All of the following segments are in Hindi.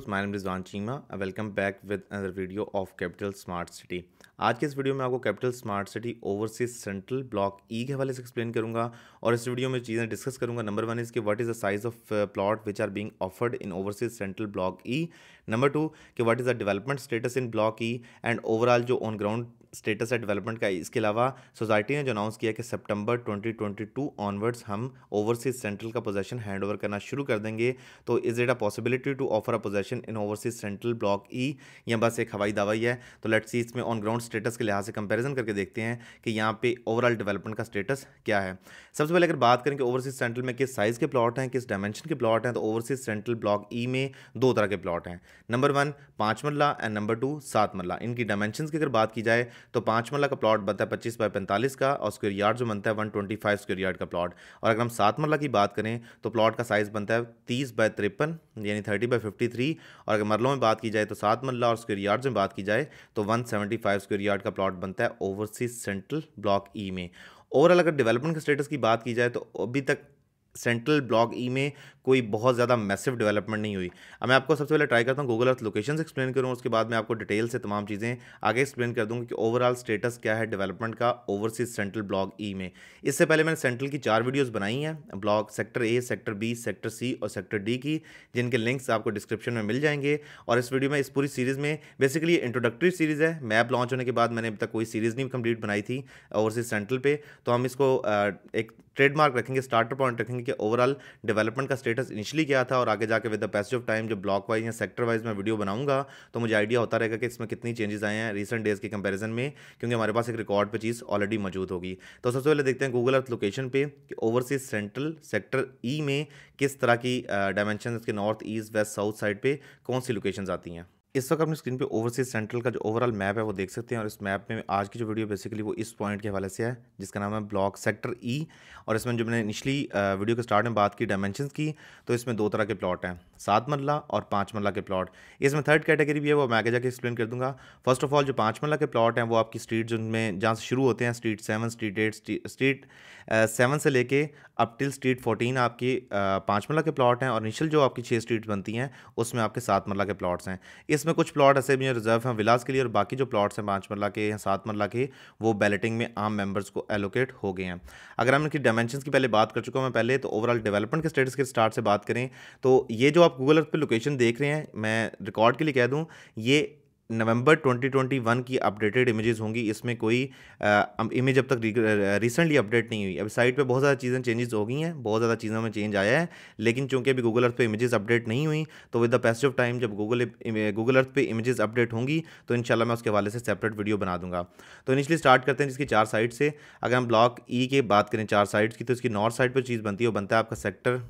viewers, my name is Ron Chima. I welcome back with another video of Capital Smart आज के इस वीडियो में आपको capital smart city overseas central block E के हवाले से एक्सप्लेन करूंगा और इस वीडियो में चीज़ें डिस्कस करूंगा नंबर वन इसके what is the size of plot which are being offered in overseas central block E number two कि what is the development status in block E and overall जो ऑन ग्राउंड स्टेटस है डेवलपमेंट का इसके अलावा सोसाइटी ने जो अनाउंस किया कि सितंबर 2022 ऑनवर्ड्स हम ओवरसीज सेंट्रल का पोजेशन हैंड ओवर करना शुरू कर देंगे तो is it a possibility to offer a possession in overseas central block E या बस एक हवाई दवाई है तो लेट सी इसमें ऑन ग्राउंड स्टेटस के लिहाज से कंपेरिजन करके देखते हैं कि यहाँ पे ओवरऑल डेवलपमेंट का स्टेटस क्या है सबसे पहले अगर बात करें कि ओवरसीज सेंट्रल में किस साइज़ के प्लॉट हैं किस डायमेंशन के प्लॉट हैं तो ओवरसीज सेंट्रल ब्लॉक ई में दो तरह के प्लॉट हैं नंबर वन पाँच मरला एंड नंबर टू सात मरला इनकी डायमेंशन की अगर बात की जाए तो पाँच मरला का प्लॉट बनता है पच्चीस बाई पैंतालीस का और स्क्वेयर यार्ड जो बनता है one twenty five square yard का प्लॉट और अगर हम सात मरला की बात करें तो प्लॉट का साइज़ बनता है तीस बाय तिरपन यानी थर्टी बाई फिफ्टी थ्री और अगर मरलों में बात की जाए तो सात मरला और स्क्वेयर यार्ड में बात की जाए तो one seventy five square yard का प्लॉट बनता है ओवरसीज सेंट्रल ब्लॉक ई में ओवरऑल अगर डेवलपमेंट के स्टेटस की बात की जाए तो अभी तक सेंट्रल ब्लॉक ई में कोई बहुत ज़्यादा मैसिव डेवलपमेंट नहीं हुई अब मैं आपको सबसे पहले ट्राई करता हूँ गूगल अर्थ लोकेशन एक्सप्लेन करूँ उसके बाद मैं आपको डिटेल से तमाम चीज़ें आगे एक्सप्लेन कर दूँगी कि ओवरऑल स्टेटस क्या है डेवलपमेंट का ओवरसीज सेंट्रल ब्लॉक ई में इससे पहले मैंने सेंट्रल की चार वीडियोज़ बनाई हैं block sector A sector B sector C और सेक्टर डी की जिनके लिंक्स आपको डिस्क्रिप्शन में मिल जाएंगे और इस वीडियो में इस पूरी सीरीज़ में बेसिकली इंट्रोडक्टरी सीरीज़ है मैप लॉन्च होने के बाद मैंने अब तक कोई सीरीज़ नहीं कंप्लीट बनाई थी ओवरसीज सेंट्रल पर तो हम इसको एक ट्रेडमार्क रखेंगे स्टार्टर पॉइंट रखेंगे कि ओवरऑल डेवलपमेंट का स्टेट स्टेटस इनिशियली क्या था और आगे जाके with the passage of time जो ब्लॉक वाइज या सेक्टर वाइज मैं वीडियो बनाऊंगा तो मुझे आइडिया होता रहेगा कि इसमें कितनी चेंजेस आए हैं रिसेंट डेज के कंपेरिजन में क्योंकि हमारे पास एक रिकॉर्ड पर चीज़ ऑलरेडी मौजूद होगी तो सबसे पहले देखते हैं गूगल अर्थ लोकेशन पे कि ओवरसीज सेंट्रल सेक्टर ई में किस तरह की डायमेंशन के north east west south side पर कौन सी लोकेशन आती हैं इस वक्त अपनी स्क्रीन पे ओवरसीज सेंट्रल का जो ओवरऑल मैप है वो देख सकते हैं और इस मैप में आज की जो वीडियो बेसिकली वो इस पॉइंट के हवाले से है जिसका नाम है ब्लॉक सेक्टर ई e और इसमें जो मैंने निचली वीडियो के स्टार्ट में बात की डायमेंशन की तो इसमें दो तरह के प्लॉट हैं सात मरला और पाँच मरला के प्लॉट इसमें थर्ड कैटेगरी भी है वो मैं आगे जाकर एक्सप्लेन कर दूँगा फर्स्ट ऑफ ऑल जो पाँच मरला के प्लॉट हैं वो आपकी स्ट्रीट जिनमें जहाँ से शुरू होते हैं street seven street eight street seven से लेके अप टिल स्ट्रीट फोर्टीन आपकी पाँच मरला के प्लॉट हैं और निचल जो आपकी छः स्ट्रीट बनती हैं उसमें आपके सात मरला के प्लॉट्स हैं इस इसमें कुछ प्लॉट ऐसे भी हैं रिजर्व हैं विलास के लिए और बाकी जो प्लॉट्स हैं पाँच मरला के या सात मरला के वो बैलेटिंग में आम मेंबर्स को एलोकेट हो गए हैं अगर हम इनकी डायमेंशन की पहले बात कर चुका हूँ मैं पहले तो ओवरऑल डेवलपमेंट के स्टेटस के स्टार्ट से बात करें तो ये जो आप गूगल अर्थ पर लोकेशन देख रहे हैं मैं रिकॉर्ड के लिए कह दूँ ये नवंबर 2021 की अपडेटेड इमेजेस होंगी इसमें कोई इमेज अब तक रिसेंटली अपडेट नहीं हुई अब साइट पे बहुत ज़्यादा चीज़ें चेंजेस हो गई हैं बहुत ज़्यादा चीज़ों में चेंज आया है लेकिन चूंकि अभी गूगल अर्थ पे इमेजेस अपडेट नहीं हुई तो with the passage of time जब गूगल गूगल अर्थ पे इमेजेस अपडेट होंगी तो इन मैं उसके हवाले से सेपरेट वीडियो बना दूंगा तो इनिशली स्टार्ट करते हैं जिसकी चार साइड से अगर हम ब्लॉक ई e के बात करें चार साइड्स की तो इसकी नॉर्थ साइड पर चीज़ बनती है वो बनता है आपका सेक्टर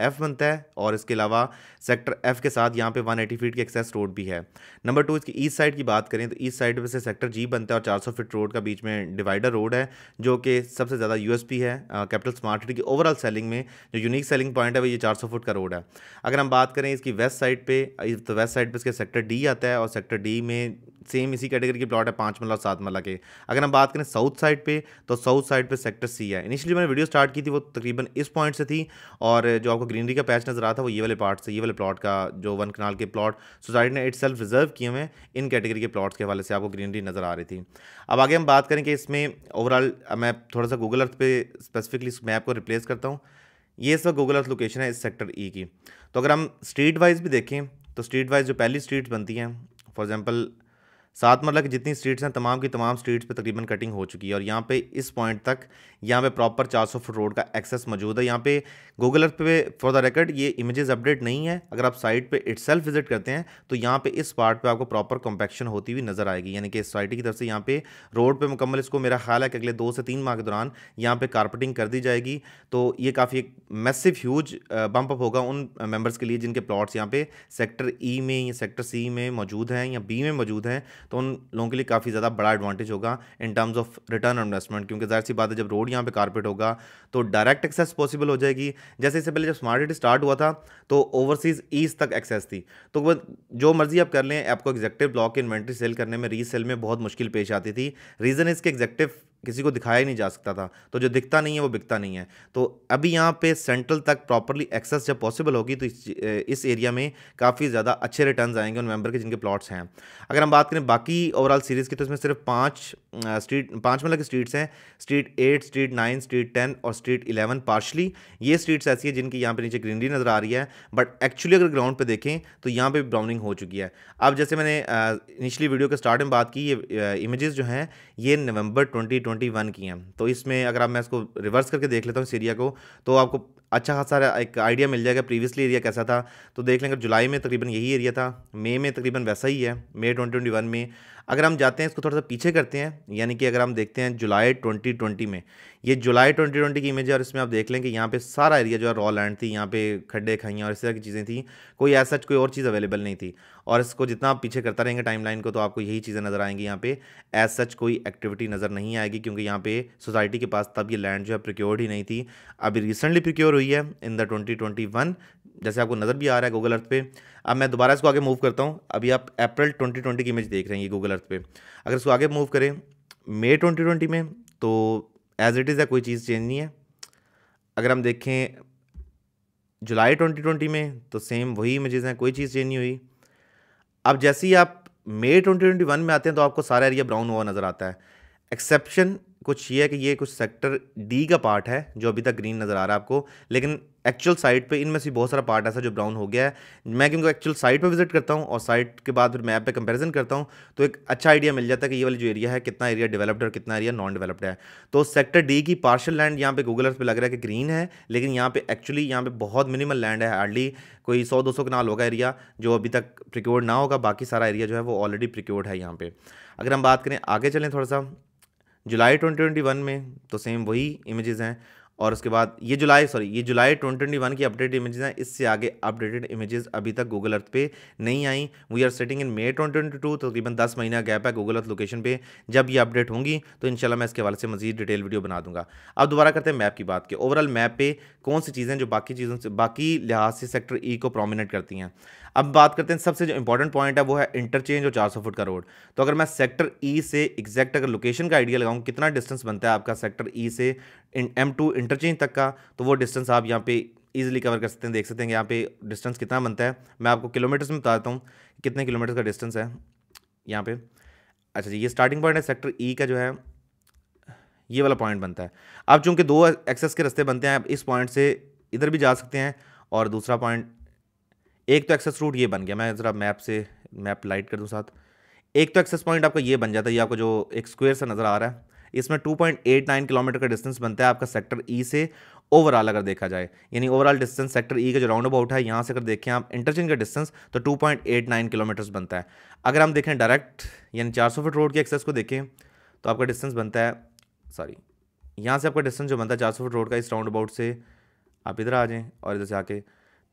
एफ बनता है और इसके अलावा सेक्टर एफ के साथ यहाँ पे 180 फीट की एक्सेस रोड भी है नंबर टू इसकी ईस्ट साइड की बात करें तो ईस्ट साइड से सेक्टर जी बनता है और 400 फीट रोड का बीच में डिवाइडर रोड है जो कि सबसे ज़्यादा पी है कैपिटल स्मार्ट सिटी की ओवरऑल सेलिंग में जो यूनिक सेलिंग पॉइंट है वो ये चार फुट का रोड है अगर हम बात करें इसकी वेस्ट साइड पर तो वेस्ट साइड पर इसके सेक्टर डी आता है और सेक्टर डी में सेम इसी कैटेगरी के प्लॉट है पाँच मल्ला और सात मल्ला के अगर हम बात करें साउथ साइड पे तो साउथ साइड पे सेक्टर सी है इनिशियली मैंने वीडियो स्टार्ट की थी वो तकरीबन इस पॉइंट से थी और जो आपको ग्रीनरी का पैच नजर आ था वो ये वाले पार्ट से ये वाले प्लॉट का जो वन कनाल के प्लॉट सोसाइटी ने इट सेल्फ रिजर्व किए हुए हैं इन कैटेगरी के प्लॉट्स के हवाले से आपको ग्रीनरी नज़र आ रही थी अब आगे हम बात करें कि इसमें ओवरऑल मैं थोड़ा सा गूगल अर्थ पर स्पेसिफिकली इस मैप को रिप्लेस करता हूँ ये इस वक्त गूगल अर्थ लोकेशन है इस सेक्टर ई e की तो अगर हम स्ट्रीट वाइज भी देखें तो स्ट्रीट वाइज जो पहली स्ट्रीट बनती हैं फॉर एग्जाम्पल साथ मतलब कि जितनी स्ट्रीट्स हैं तमाम की तमाम स्ट्रीट्स पे तकरीबन कटिंग हो चुकी है और यहाँ पे इस पॉइंट तक यहाँ पे प्रॉपर 400 फुट रोड का एक्सेस मौजूद है यहाँ पे गूगल अर्थ पे फॉर द रिकॉर्ड ये इमेजेस अपडेट नहीं है अगर आप साइट पे इट्स विजिट करते हैं तो यहाँ पे इस पार्ट पे आपको प्रॉपर कॉम्पैक्शन होती हुई नजर आएगी यानी कि सोसाइटी की तरफ से यहाँ पे रोड पर मुकम्मल इसको मेरा ख्याल है कि अगले दो से तीन माह के दौरान यहाँ पर कारपेटिंग कर दी जाएगी तो ये काफ़ी एक मैसिव ह्यूज बम्प अप होगा उन मेम्बर्स के लिए जिनके प्लाट्स यहाँ पे सेक्टर ई e में या सेक्टर सी में मौजूद हैं या बी में मौजूद हैं तो उन लोगों के लिए काफ़ी ज़्यादा बड़ा एडवांटेज होगा in terms of return investment क्योंकि जाहिर सी बात है जब रोड यहाँ पे कारपेट होगा तो डायरेक्ट एक्सेस पॉसिबल हो जाएगी जैसे इससे पहले जब स्मार्ट सिटी स्टार्ट हुआ था तो ओवरसीज़ ईस्ट तक एक्सेस थी तो जो मर्जी आप कर लें आपको एग्जेक्टिव ब्लॉक की इन्वेंट्री सेल करने में रीसेल में बहुत मुश्किल पेश आती थी रीज़न इसके एग्जेक्टिव किसी को दिखाया नहीं जा सकता था तो जो दिखता नहीं है वो बिकता नहीं है तो अभी यहाँ पे सेंट्रल तक प्रॉपरली एक्सेस जब पॉसिबल होगी तो इस, एरिया में काफ़ी ज़्यादा अच्छे रिटर्न्स आएंगे उन मेंबर के जिनके प्लॉट्स हैं अगर हम बात करें बाकी ओवरऑल सीरीज़ की तो इसमें सिर्फ पाँच स्ट्रीट पाँच मतलब स्ट्रीट्स हैं street eight street nine street ten और स्ट्रीट इलेवन पार्शली ये स्ट्रीट्स ऐसी हैं जिनकी यहाँ पर नीचे ग्रीनरी नज़र आ रही है बट एक्चुअली अगर ग्राउंड पर देखें तो यहाँ पर ब्राउनिंग हो चुकी है अब जैसे मैंने इनिशली वीडियो के स्टार्ट में बात की ये इमेजेस जो हैं ये नवंबर ट्वेंटी ट्वेंटी वन की हैं तो इसमें अगर आप मैं इसको रिवर्स करके देख लेता हूँ सीरिया को तो आपको अच्छा खासा एक आइडिया मिल जाएगा प्रीवियसली एरिया कैसा था तो देख लें अगर जुलाई में तकरीबन यही एरिया था मई में तकरीबन वैसा ही है मई ट्वेंटी ट्वेंटी वन में अगर हम जाते हैं इसको थोड़ा सा पीछे करते हैं यानी कि अगर हम देखते हैं जुलाई ट्वेंटी ट्वेंटी में ये जुलाई ट्वेंटी ट्वेंटी की इमेज है और इसमें आप देख लें कि यहाँ पे सारा एरिया जो है रॉ लैंड थी यहाँ पे खड्डे खाइयाँ और इस तरह की चीज़ें थी कोई ऐसा कोई और चीज़ अवेलेबल नहीं थी और इसको जितना आप पीछे करता रहेंगे टाइमलाइन को तो आपको यही चीज़ें नज़र आएंगी यहाँ पे एज सच कोई एक्टिविटी नज़र नहीं आएगी क्योंकि यहाँ पे सोसाइटी के पास तब ये लैंड जो है प्रिक्योर्ड ही नहीं थी अभी रिसेंटली प्रिक्योर हुई है in the twenty twenty one जैसे आपको नज़र भी आ रहा है गूगल अर्थ पे अब मैं दोबारा इसको आगे मूव करता हूँ अभी आप अप्रैल ट्वेंटी ट्वेंटी की इमेज देख रहे हैं गूगल अर्थ पे अगर इसको आगे मूव करें मे ट्वेंटी ट्वेंटी में तो एज इट इज़ है कोई चीज़ चेंज नहीं है अगर हम देखें जुलाई ट्वेंटी ट्वेंटी में तो सेम वही इमेजेस हैं कोई चीज़ चेंज नहीं हुई अब जैसे ही आप मई 2021 में आते हैं तो आपको सारा एरिया ब्राउन हुआ नज़र आता है एक्सेप्शन कुछ ये है कि ये कुछ सेक्टर डी का पार्ट है जो अभी तक ग्रीन नज़र आ रहा है आपको लेकिन एक्चुअल साइट पे इनमें से बहुत सारा पार्ट ऐसा जो ब्राउन हो गया है मैं क्योंकि एक्चुअल साइट पे विजिट करता हूँ और साइट के बाद फिर मैप पे कंपैरिजन करता हूँ तो एक अच्छा आइडिया मिल जाता है कि ये वाली जो एरिया है कितना एरिया डेवलप्ड और कितना एरिया नॉन डेवलप्ड है तो सेक्टर डी की पार्शल लैंड यहाँ पे गूगल अर्थ पर लग रहा है कि ग्रीन है लेकिन यहाँ पे एक्चुअली यहाँ पे बहुत मिनिमल लैंड है हार्डली कोई सौ दो सौ कनाल होगा एरिया जो अभी तक प्रिक्योर्ड ना होगा बाकी सारा एरिया जो है वो ऑलरेडी प्रिक्योर्ड है यहाँ पर अगर हम बात करें आगे चलें थोड़ा सा जुलाई 2021 में तो सेम वही इमेजेस हैं और उसके बाद ये जुलाई सॉरी ये जुलाई 2021 की अपडेटेड इमेजेस हैं इससे आगे अपडेटेड इमेजेस अभी तक गूगल अर्थ पे नहीं I we are setting in May 2022 तकरीबन तो महीना गैप है गूगल अर्थ लोकेशन पे जब ये अपडेट होंगी तो इंशाल्लाह मैं इसके हवाले से मजीद डिटेल वीडियो बना दूंगा अब दोबारा करते हैं मैप की बात के ओवरऑल मैप पे कौन सी चीज़ें जो बाकी चीज़ों से बाकी लिहाज से सेक्टर ई e को प्रोमिनेट करती हैं अब बात करते हैं सबसे जो इंपॉर्टेंट पॉइंट है वो है इंटरचेंज और चार सौ फुट का रोड तो अगर मैं सेक्टर ई e से एग्जैक्ट अगर लोकेशन का आइडिया लगाऊँ कितना डिस्टेंस बनता है आपका सेक्टर ई e से एम टू इंटरचेंज तक का तो वो डिस्टेंस आप यहाँ पे ईजिली कवर कर सकते हैं देख सकते हैं यहाँ पे डिस्टेंस कितना बनता है मैं आपको किलोमीटर्स में बता देता हूँ कितने किलोमीटर का डिस्टेंस है यहाँ पे अच्छा जी ये स्टार्टिंग पॉइंट है सेक्टर ई e का जो है ये वाला पॉइंट बनता है अब चूँकि दो एक्सेस के रस्ते बनते हैं आप इस पॉइंट से इधर भी जा सकते हैं और दूसरा पॉइंट एक तो एक्सेस रूट ये बन गया मैं ज़रा मैप से मैप लाइट कर दूँ साथ एक तो एक्सेस पॉइंट आपका ये बन जाता है ये आपको जो एक स्क्वेयर सा नज़र आ रहा है इसमें 2.89 किलोमीटर का डिस्टेंस बनता है आपका सेक्टर ई e से ओवरऑल अगर देखा जाए यानी ओवरऑल डिस्टेंस सेक्टर ई का जो राउंड अबाउट है यहाँ से अगर देखें आप इंटरचेंज का डिस्टेंस तो 2.89 किलोमीटर्स बनता है अगर हम देखें डायरेक्ट यानी 400 फुट रोड के एक्सेस को देखें तो आपका डिस्टेंस बनता है सॉरी यहाँ से आपका डिस्टेंस जो बनता है चार फुट रोड का इस राउंड अबाउट से आप इधर आ जाएँ और इधर से आके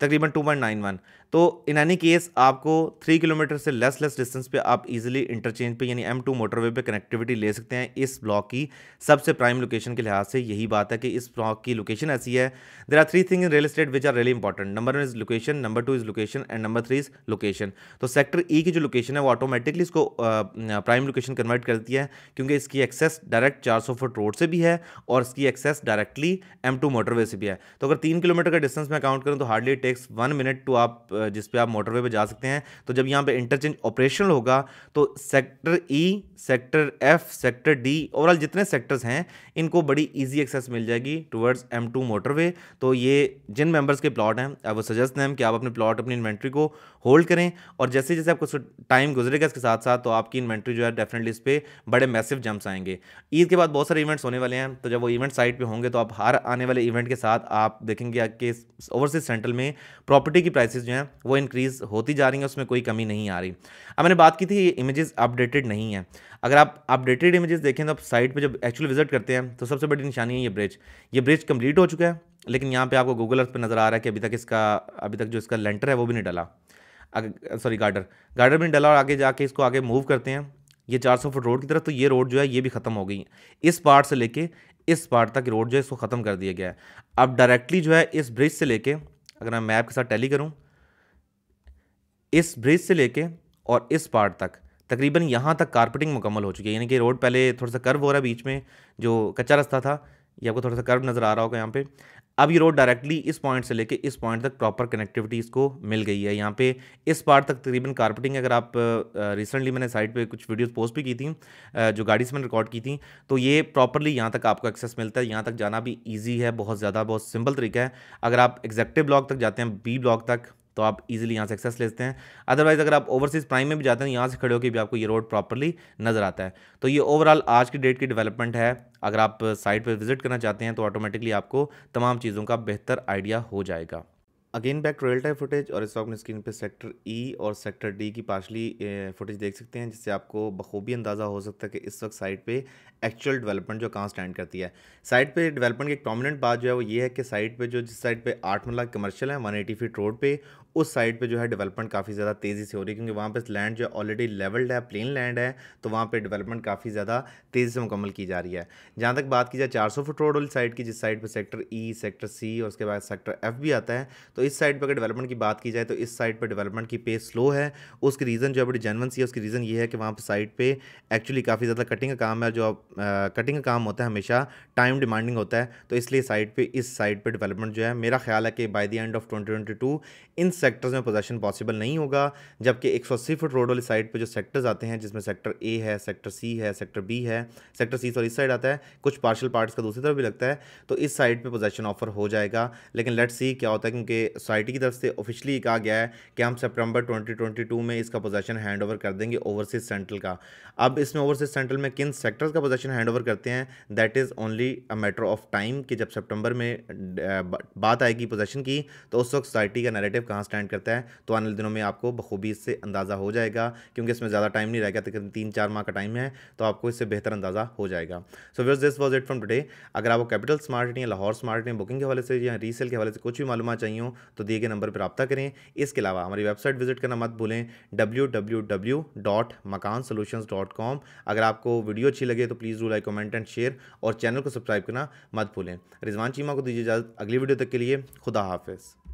तकरीबन 2.91 तो इन एनी केस आपको थ्री किलोमीटर से लेस लेस डिस्टेंस पे आप इजीली इंटरचेंज पे यानी एम टू मोटरवे पे कनेक्टिविटी ले सकते हैं इस ब्लॉक की सबसे प्राइम लोकेशन के लिहाज से यही बात है कि इस ब्लॉक की लोकेशन ऐसी है there are three thing in real estate which are really important number one is location number two is location and number three is location तो सेक्टर ई e की जो लोकेशन है वो ऑटोमेटिकली इसको प्राइम लोकेशन कन्वर्ट करती है क्योंकि इसकी एक्सेस डायरेक्ट चार सौ फुट रोड से भी है और इसकी access directly M two motorway से भी है तो अगर तीन किलोमीटर का डिस्टेंस मैं काउंट करूँ तो hardly takes one minute to आप जिस पे आप मोटरवे पे जा सकते हैं तो जब यहाँ पे इंटरचेंज ऑपरेशनल होगा तो sector E sector F sector D overall जितने सेक्टर्स हैं इनको बड़ी इजी एक्सेस मिल जाएगी टूवर्ड्स एम टू मोटरवे तो ये जिन मेम्बर्स के प्लॉट हैं आई वो सजेस्ट हैं कि आप अपने प्लॉट अपनी इन्वेंट्री को होल्ड करें और जैसे जैसे आपको टाइम गुजरेगा इसके साथ साथ तो आपकी इन्वेंट्री जो है डेफिनेटली इस पर बड़े मैसिव जम्प्स आएंगे ईद के बाद बहुत सारे इवेंट्स होने वाले हैं तो जब वो इवेंट साइट पर होंगे तो आप हर आने वाले इवेंट के साथ आप देखेंगे कि ओवरसीज सेंट्रल में प्रॉपर्टी की प्राइसेस जो हैं वो इंक्रीज़ होती जा रही हैं उसमें कोई कमी नहीं आ रही अब मैंने बात की थी ये इमेजेस अपडेटेड नहीं है अगर आप अपडेटेड इमेजेस देखें तो आप साइट पर जब एक्चुअली विजिट करते हैं तो सबसे बड़ी निशानी है ये ब्रिज ये ब्रिज कंप्लीट हो चुका है लेकिन यहाँ पर आपको गूगल अर्थ पर नज़र आ रहा है कि अभी तक इसका अभी तक जो इसका लेंटर है वो भी नहीं डला सॉरी गार्डर गार्डर भी नहीं डला और आगे जाके इसको आगे मूव करते हैं ये 400 फुट रोड की तरफ तो ये रोड जो है ये भी ख़त्म हो गई इस पार्ट से लेके इस पार्ट तक रोड जो है इसको ख़त्म कर दिया गया है अब डायरेक्टली जो है इस ब्रिज से लेके अगर मैं मैप के साथ टैली करूँ इस ब्रिज से लेके और इस पार्ट तक तकरीबन यहाँ तक कारपेटिंग मुकम्मल हो चुकी है यानी कि रोड पहले थोड़ा सा कर्व हो रहा है बीच में जो कच्चा रास्ता था ये आपको थोड़ा सा कर्व नज़र आ रहा होगा यहाँ पे अब ये रोड डायरेक्टली इस पॉइंट से लेके इस पॉइंट तक प्रॉपर कनेक्टिविटी इसको मिल गई है यहाँ पे इस पार्ट तक तकरीबन कारपेटिंग अगर आप रिसेंटली मैंने साइट पे कुछ वीडियोस पोस्ट भी की थी जो गाड़ी से मैंने रिकॉर्ड की थी तो ये प्रॉपरली यहाँ तक आपको एक्सेस मिलता है यहाँ तक जाना भी ईजी है बहुत ज़्यादा बहुत सिंपल तरीका है अगर आप एग्जैक्टिव ब्लॉक तक जाते हैं बी ब्लॉक तक तो आप इजीली यहाँ से एक्सेस लेते हैं अदरवाइज़ अगर आप ओवरसीज़ प्राइम में भी जाते हैं यहाँ से खड़े होकर भी आपको ये रोड प्रॉपरली नज़र आता है तो ये ओवरऑल आज की डेट की डेवलपमेंट है अगर आप साइट पर विजिट करना चाहते हैं तो ऑटोमेटिकली आपको तमाम चीज़ों का बेहतर आइडिया हो जाएगा again back real time footage और इस वक्त स्क्रीन पे सेक्टर ई e और सेक्टर डी की पार्शली फुटेज देख सकते हैं जिससे आपको बखूबी अंदाज़ा हो सकता है कि इस वक्त साइट पे एक्चुअल डेवलपमेंट जो कहाँ स्टैंड करती है साइट पे डेवलपमेंट की एक प्रोमिनेंट बात जो है वो ये है कि साइट पे जो जिस साइड पे आठ मल्ला कमर्शियल है वन एटी फीट रोड पे उस साइड पे जो है डेवलपमेंट काफ़ी ज़्यादा तेज़ी से हो रही है क्योंकि वहाँ पर लैंड जो ऑलरेडी लेवल्ड है प्लेन लैंड है तो वहाँ पर डेवलपमेंट काफ़ी ज़्यादा तेज़ी से मुकम्मल की जा रही है जहाँ तक बात की जाए चार सौ फुट रोड वाली साइड की जिस साइड पर सेक्टर ई सेक्टर सी और उसके बाद सेक्टर एफ भी आता है तो इस साइड पर अगर डेवलपमेंट की बात की जाए तो इस साइड पर डेवलपमेंट की पेस स्लो है उसकी रीज़न जो है जेनवन सी है उसकी रीज़न ये है कि वहाँ पर साइड पर एक्चुअली काफ़ी ज़्यादा कटिंग का काम है जो कटिंग का काम होता है हमेशा टाइम डिमांडिंग होता है तो इसलिए साइड पर इस साइड पर डेवलपमेंट जो है मेरा ख्याल है कि by the end of twenty इन सेक्टर्स में पोजेशन पॉसिबल नहीं होगा जबकि एक सौ अस्सी फुट रोड वाली साइड पर जो सेक्टर्स आते हैं जिसमें सेक्टर ए है सेक्टर सी है सेक्टर बी है सेक्टर सी सॉरी इस साइड आता है कुछ पार्शल पार्ट्स का दूसरी तरफ भी लगता है तो इस साइड पर पोजेशन ऑफर हो जाएगा लेकिन लेट सी क्या होता है क्योंकि सोसाइटी की तरफ से ऑफिशली कहा गया है कि हम सेप्टेम्बर ट्वेंटी ट्वेंटी टू में इसका पोजेशन हैंड ओवर कर देंगे ओवरसीज सेंट्रल का अब इसमें ओवरसीज सेंट्रल में किन सेक्टर्स का पोजेशन हैंड ओवर करते हैं that is only a matter of time कि जब सेप्टेम्बर में बात आएगी पोजेशन की तो उस वक्त सोसाइटी का नरेटिव कहाँ स्टैंड करता है तो आने वाले दिनों में आपको बखूबी इससे अंदाज़ा हो जाएगा क्योंकि इसमें ज़्यादा टाइम नहीं रहेगा तकरीबन तीन चार माह का टाइम है तो आपको इससे बेहतर अंदाज़ा हो जाएगा so viewers this was it from today अगर आपको कैपिटल स्मार्ट या लाहौर स्मार्ट बुकिंग के हवाले से या रीसेल के हवाले से कुछ भी मालूम चाहिए हो तो दिए गए नंबर पर रब्ता करें इसके अलावा हमारी वेबसाइट विजिट करना मत भूलें डब्ल्यू अगर आपको वीडियो अच्छी लगे तो please do like comment and share और चैनल को सब्सक्राइब करना मत भूलें रिजवान चीमा को दीजिए इजाज़त अगली वीडियो तक के लिए खुदा हाफिज़